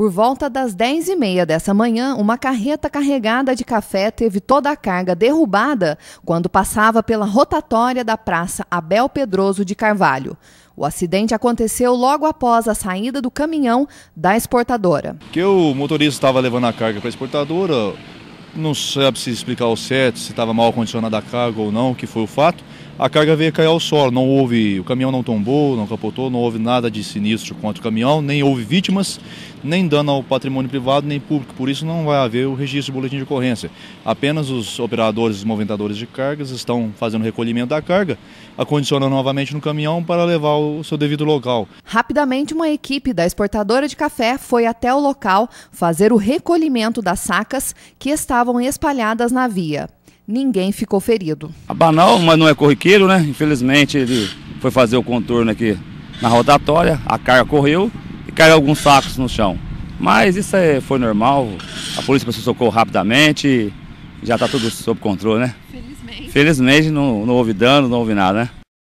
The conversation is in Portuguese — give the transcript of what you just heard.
Por volta das 10h30 dessa manhã, uma carreta carregada de café teve toda a carga derrubada quando passava pela rotatória da Praça Abel Pedroso de Carvalho. O acidente aconteceu logo após a saída do caminhão da exportadora. Que o motorista estava levando a carga para a exportadora, não sabe se explicar o certo, se estava mal condicionada a carga ou não, que foi o fato a carga veio cair ao solo. Não houve, o caminhão não tombou, não capotou, não houve nada de sinistro contra o caminhão, nem houve vítimas, nem dano ao patrimônio privado nem público. Por isso não vai haver o registro de boletim de ocorrência. Apenas os operadores e movimentadores de cargas estão fazendo o recolhimento da carga, acondicionando novamente no caminhão para levar ao seu devido local. Rapidamente, uma equipe da exportadora de café foi até o local fazer o recolhimento das sacas que estavam espalhadas na via ninguém ficou ferido. A banal, mas não é corriqueiro, né? Infelizmente ele foi fazer o contorno aqui na rotatória, a carga correu e caiu alguns sacos no chão. Mas isso é, foi normal, a polícia passou socorro rapidamente, já está tudo sob controle, né? Felizmente. Felizmente não, não houve dano, não houve nada, né?